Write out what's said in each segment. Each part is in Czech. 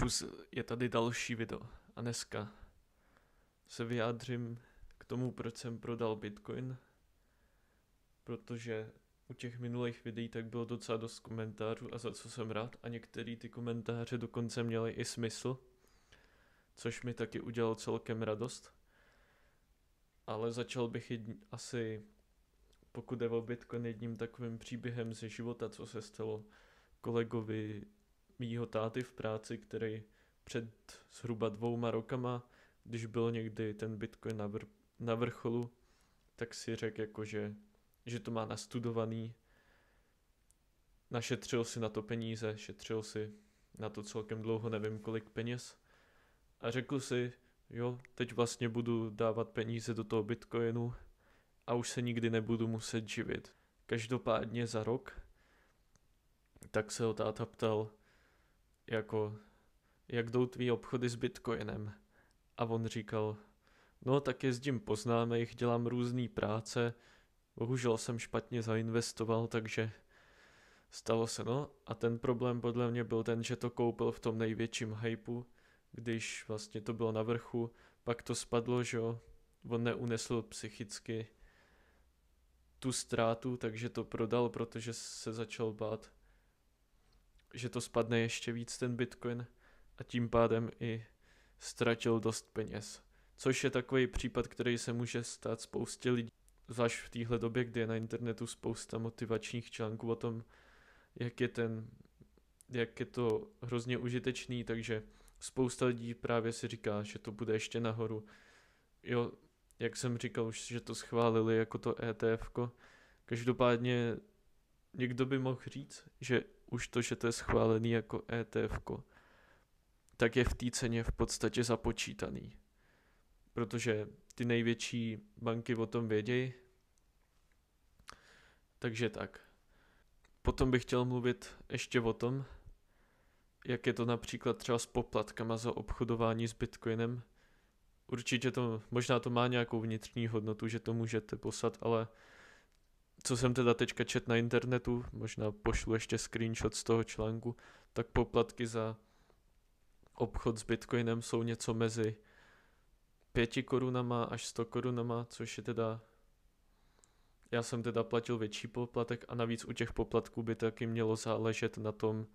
Čus, je tady další video a dneska se vyjádřím k tomu, proč jsem prodal Bitcoin, protože u těch minulých videí tak bylo docela dost komentářů a za co jsem rád a některý ty komentáře dokonce měly i smysl, což mi taky udělalo celkem radost. Ale začal bych jedni, asi, pokud je o Bitcoin, jedním takovým příběhem ze života, co se stalo kolegovi mýho táty v práci, který před zhruba dvouma rokama, když byl někdy ten Bitcoin na, vr- na vrcholu, tak si řekl jako, že, že to má nastudovaný, našetřil si na to peníze, šetřil si na to celkem dlouho, nevím kolik peněz a řekl si, jo, teď vlastně budu dávat peníze do toho Bitcoinu a už se nikdy nebudu muset živit. Každopádně za rok tak se ho táta ptal, jako, jak jdou tvý obchody s bitcoinem? A on říkal, no tak jezdím po známých, dělám různé práce, bohužel jsem špatně zainvestoval, takže stalo se no. A ten problém podle mě byl ten, že to koupil v tom největším hypeu, když vlastně to bylo na vrchu, pak to spadlo, že jo, on neunesl psychicky tu ztrátu, takže to prodal, protože se začal bát že to spadne ještě víc ten Bitcoin a tím pádem i ztratil dost peněz. Což je takový případ, který se může stát spoustě lidí, zvlášť v téhle době, kdy je na internetu spousta motivačních článků o tom, jak je, ten, jak je to hrozně užitečný, takže spousta lidí právě si říká, že to bude ještě nahoru. Jo, jak jsem říkal už, že to schválili jako to ETF. -ko. Každopádně někdo by mohl říct, že už to, že to je schválený jako ETF, tak je v té ceně v podstatě započítaný. Protože ty největší banky o tom vědějí. Takže tak. Potom bych chtěl mluvit ještě o tom, jak je to například třeba s poplatkama za obchodování s Bitcoinem. Určitě to, možná to má nějakou vnitřní hodnotu, že to můžete poslat, ale co jsem teda teďka čet na internetu, možná pošlu ještě screenshot z toho článku, tak poplatky za obchod s bitcoinem jsou něco mezi 5 korunama až 100 korunama, což je teda já jsem teda platil větší poplatek a navíc u těch poplatků by taky mělo záležet na tom,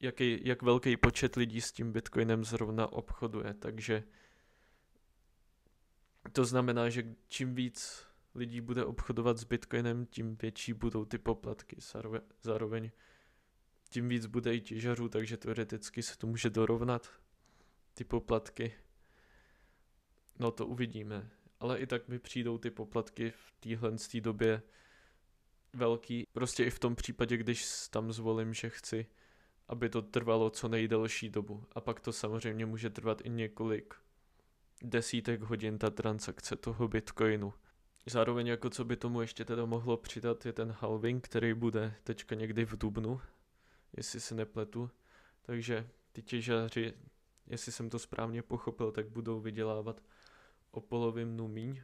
jaký, jak velký počet lidí s tím bitcoinem zrovna obchoduje. Takže to znamená, že čím víc lidí bude obchodovat s Bitcoinem, tím větší budou ty poplatky. Zároveň tím víc bude i těžařů, takže teoreticky se to může dorovnat, ty poplatky. No to uvidíme. Ale i tak mi přijdou ty poplatky v téhle době velký. Prostě i v tom případě, když tam zvolím, že chci, aby to trvalo co nejdelší dobu. A pak to samozřejmě může trvat i několik desítek hodin ta transakce toho bitcoinu. Zároveň jako co by tomu ještě teda mohlo přidat je ten halving, který bude teďka někdy v Dubnu, jestli se nepletu. Takže ty těžaři, jestli jsem to správně pochopil, tak budou vydělávat o polovinu míň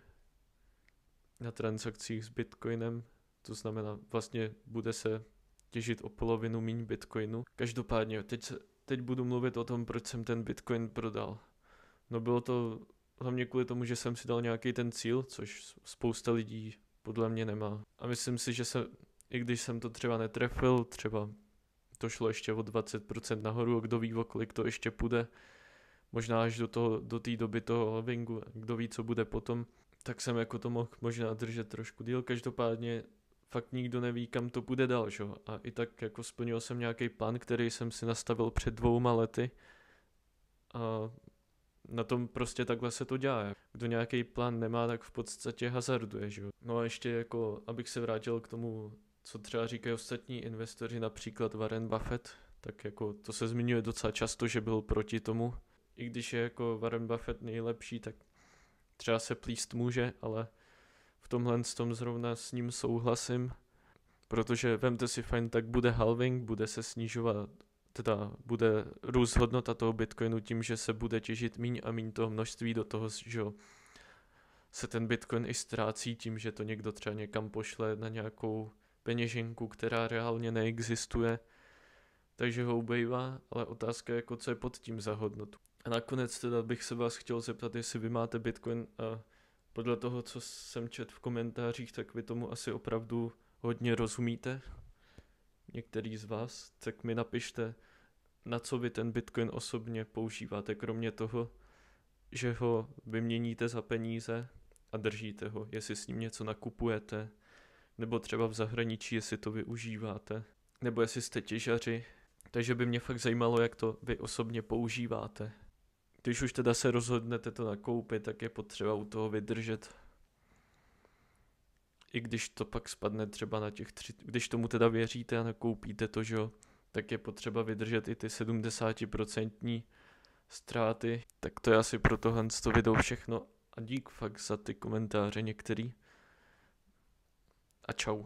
na transakcích s Bitcoinem. To znamená, vlastně bude se těžit o polovinu míň Bitcoinu. Každopádně, teď, teď budu mluvit o tom, proč jsem ten Bitcoin prodal. No bylo to hlavně kvůli tomu, že jsem si dal nějaký ten cíl, což spousta lidí podle mě nemá. A myslím si, že se, i když jsem to třeba netrefil, třeba to šlo ještě o 20% nahoru a kdo ví, o kolik to ještě půjde, možná až do, té do té doby toho halvingu, kdo ví, co bude potom, tak jsem jako to mohl možná držet trošku díl. Každopádně fakt nikdo neví, kam to bude dál, že? A i tak jako splnil jsem nějaký plán, který jsem si nastavil před dvouma lety a na tom prostě takhle se to dělá. Kdo nějaký plán nemá, tak v podstatě hazarduje, že jo. No a ještě jako, abych se vrátil k tomu, co třeba říkají ostatní investoři, například Warren Buffett, tak jako to se zmiňuje docela často, že byl proti tomu. I když je jako Warren Buffett nejlepší, tak třeba se plíst může, ale v tomhle s tom zrovna s ním souhlasím, protože vemte si fajn, tak bude halving, bude se snižovat teda bude růst hodnota toho bitcoinu tím, že se bude těžit míň a míň toho množství do toho, že se ten bitcoin i ztrácí tím, že to někdo třeba někam pošle na nějakou peněženku, která reálně neexistuje, takže ho ubejvá, ale otázka je jako, co je pod tím za hodnotu. A nakonec teda bych se vás chtěl zeptat, jestli vy máte bitcoin a podle toho, co jsem čet v komentářích, tak vy tomu asi opravdu hodně rozumíte, některý z vás, tak mi napište, na co vy ten Bitcoin osobně používáte, kromě toho, že ho vyměníte za peníze a držíte ho, jestli s ním něco nakupujete, nebo třeba v zahraničí, jestli to využíváte, nebo jestli jste těžaři. Takže by mě fakt zajímalo, jak to vy osobně používáte. Když už teda se rozhodnete to nakoupit, tak je potřeba u toho vydržet i když to pak spadne třeba na těch tři, když tomu teda věříte a nakoupíte to, že jo, tak je potřeba vydržet i ty 70% ztráty. Tak to je asi pro tohle to video všechno a dík fakt za ty komentáře některý. A čau.